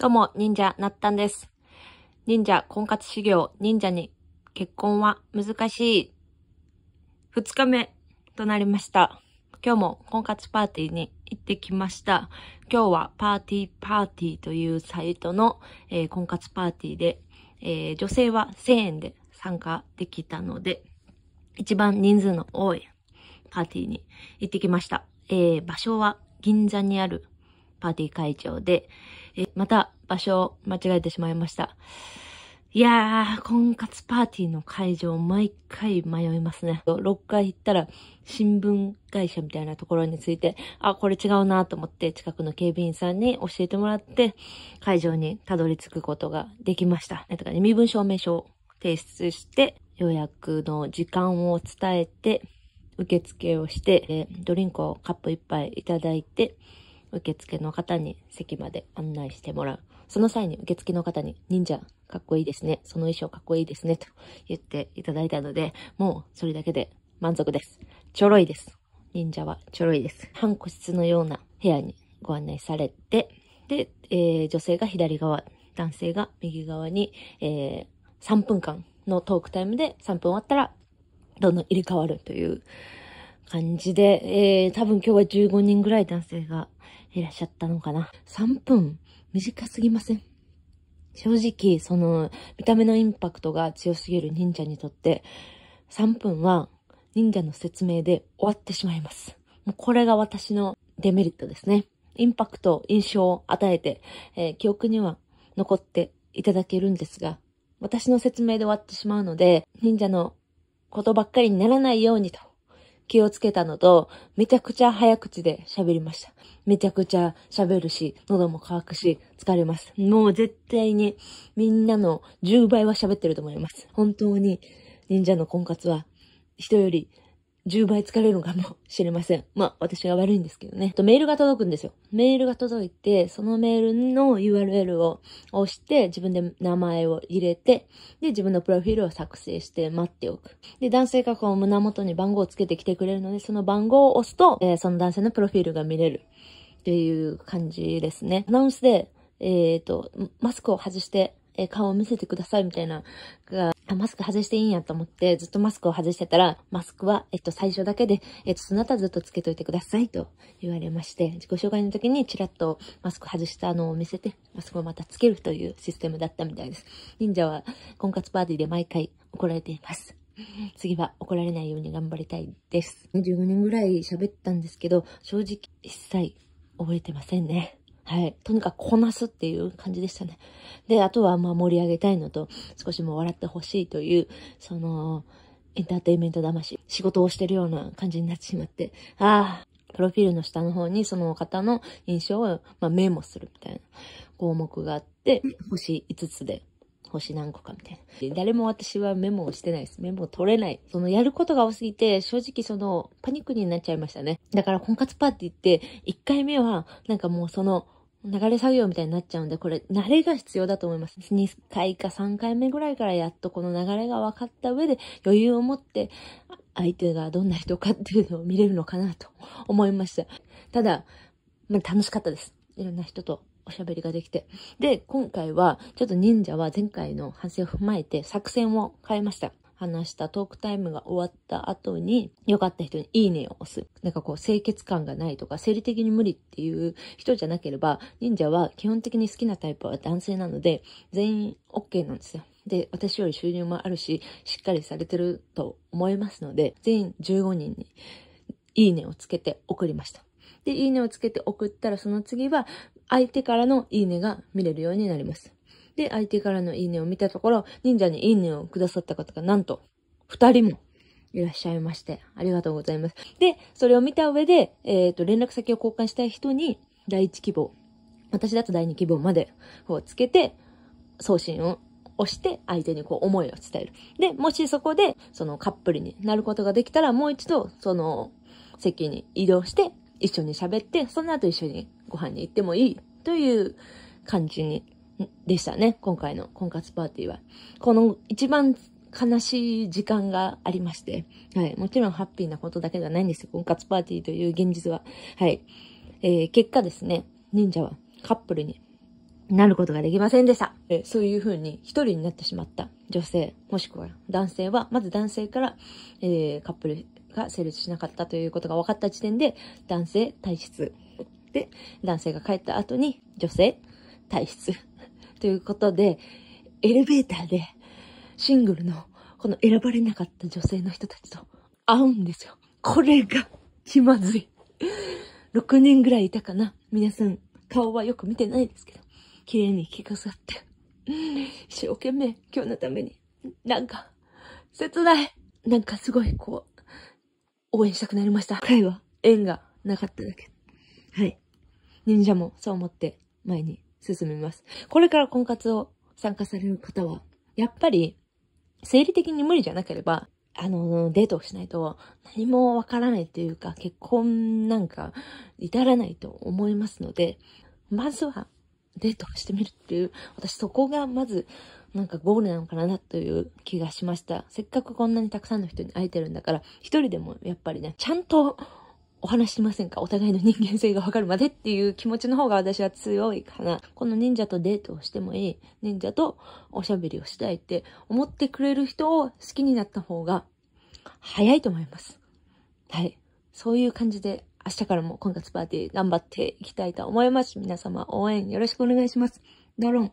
どうも、忍者なったんです。忍者婚活修行、忍者に結婚は難しい。二日目となりました。今日も婚活パーティーに行ってきました。今日はパーティーパーティーというサイトの、えー、婚活パーティーで、えー、女性は1000円で参加できたので、一番人数の多いパーティーに行ってきました。えー、場所は銀座にあるパーティー会場で、え、また場所を間違えてしまいました。いやー、婚活パーティーの会場、毎回迷いますね。6回行ったら、新聞会社みたいなところについて、あ、これ違うなと思って、近くの警備員さんに教えてもらって、会場にたどり着くことができました。とか身分証明書を提出して、予約の時間を伝えて、受付をして、えドリンクをカップ一杯いただいて、受付の方に席まで案内してもらう。その際に受付の方に、忍者、かっこいいですね。その衣装かっこいいですね。と言っていただいたので、もうそれだけで満足です。ちょろいです。忍者はちょろいです。半個室のような部屋にご案内されて、で、えー、女性が左側、男性が右側に、えー、3分間のトークタイムで3分終わったら、どんどん入れ替わるという感じで、えー、多分今日は15人ぐらい男性が、いらっしゃったのかな。3分短すぎません正直、その、見た目のインパクトが強すぎる忍者にとって、3分は忍者の説明で終わってしまいます。もうこれが私のデメリットですね。インパクト、印象を与えて、えー、記憶には残っていただけるんですが、私の説明で終わってしまうので、忍者のことばっかりにならないようにと気をつけたのと、めちゃくちゃ早口で喋りました。めちゃくちゃ喋るし、喉も乾くし、疲れます。もう絶対にみんなの10倍は喋ってると思います。本当に忍者の婚活は人より10倍疲れるのかもしれません。まあ、私が悪いんですけどね。とメールが届くんですよ。メールが届いて、そのメールの URL を押して、自分で名前を入れて、で、自分のプロフィールを作成して待っておく。で、男性がこう胸元に番号をつけてきてくれるので、その番号を押すと、えー、その男性のプロフィールが見れる。っていう感じですね。アナウンスで、えっ、ー、と、マスクを外してえ顔を見せてくださいみたいな、が、マスク外していいんやと思って、ずっとマスクを外してたら、マスクは、えっと、最初だけで、えっと、その後はずっとつけといてくださいと言われまして、自己紹介の時にチラッとマスク外したのを見せて、マスクをまたつけるというシステムだったみたいです。忍者は婚活パーティーで毎回怒られています。次は怒られないように頑張りたいです。25年ぐらい喋ったんですけど、正直一切覚えてませんね。はい。とにかくこなすっていう感じでしたね。で、あとはまあ盛り上げたいのと、少しも笑ってほしいという、その、エンターテインメント魂、仕事をしてるような感じになってしまって、ああ、プロフィールの下の方にその方の印象を、まあ、メモするみたいな項目があって、星5つで星何個かみたいな。誰も私はメモをしてないです。メモを取れない。そのやることが多すぎて、正直そのパニックになっちゃいましたね。だから婚活パーティーって、1回目は、なんかもうその、流れ作業みたいになっちゃうんで、これ、慣れが必要だと思います。2回か3回目ぐらいからやっとこの流れが分かった上で、余裕を持って、相手がどんな人かっていうのを見れるのかなと思いました。ただ、まあ、楽しかったです。いろんな人とおしゃべりができて。で、今回は、ちょっと忍者は前回の反省を踏まえて作戦を変えました。話したトークタイムが終わった後に、良かった人にいいねを押す。なんかこう、清潔感がないとか、生理的に無理っていう人じゃなければ、忍者は基本的に好きなタイプは男性なので、全員 OK なんですよ。で、私より収入もあるし、しっかりされてると思いますので、全員15人にいいねをつけて送りました。で、いいねをつけて送ったら、その次は、相手からのいいねが見れるようになります。で、相手からのいいねを見たところ、忍者にいいねをくださった方がなんと、二人もいらっしゃいまして、ありがとうございます。で、それを見た上で、えっ、ー、と、連絡先を交換したい人に、第一希望、私だと第二希望までをつけて、送信を押して、相手にこう思いを伝える。で、もしそこで、そのカップルになることができたら、もう一度、その、席に移動して、一緒に喋って、その後一緒にご飯に行ってもいいという感じにでしたね。今回の婚活パーティーは。この一番悲しい時間がありまして、はい。もちろんハッピーなことだけではないんですよ。婚活パーティーという現実は。はい。えー、結果ですね、忍者はカップルになることができませんでした。えそういう風に一人になってしまった女性、もしくは男性は、まず男性から、えー、カップルが成立しなかったということが分かった時点で、男性体質。で、男性が帰った後に女性体質ということで、エレベーターでシングルのこの選ばれなかった女性の人たちと会うんですよ。これが気まずい。6人ぐらいいたかな皆さん、顔はよく見てないですけど、綺麗に着飾って、一生懸命今日のために、なんか、切ない。なんかすごいこう、応援したくなりました。いは縁がなかっただけ。はい。忍者もそう思って前に進めます。これから婚活を参加される方は、やっぱり、生理的に無理じゃなければ、あの、デートをしないと何もわからないというか、結婚なんか至らないと思いますので、まずはデートをしてみるっていう、私そこがまず、なんかゴールなのかなという気がしました。せっかくこんなにたくさんの人に会えてるんだから、一人でもやっぱりね、ちゃんとお話しませんかお互いの人間性がわかるまでっていう気持ちの方が私は強いかな。この忍者とデートをしてもいい。忍者とおしゃべりをしたいって思ってくれる人を好きになった方が早いと思います。はい。そういう感じで明日からも婚活パーティー頑張っていきたいと思います。皆様応援よろしくお願いします。ドローン。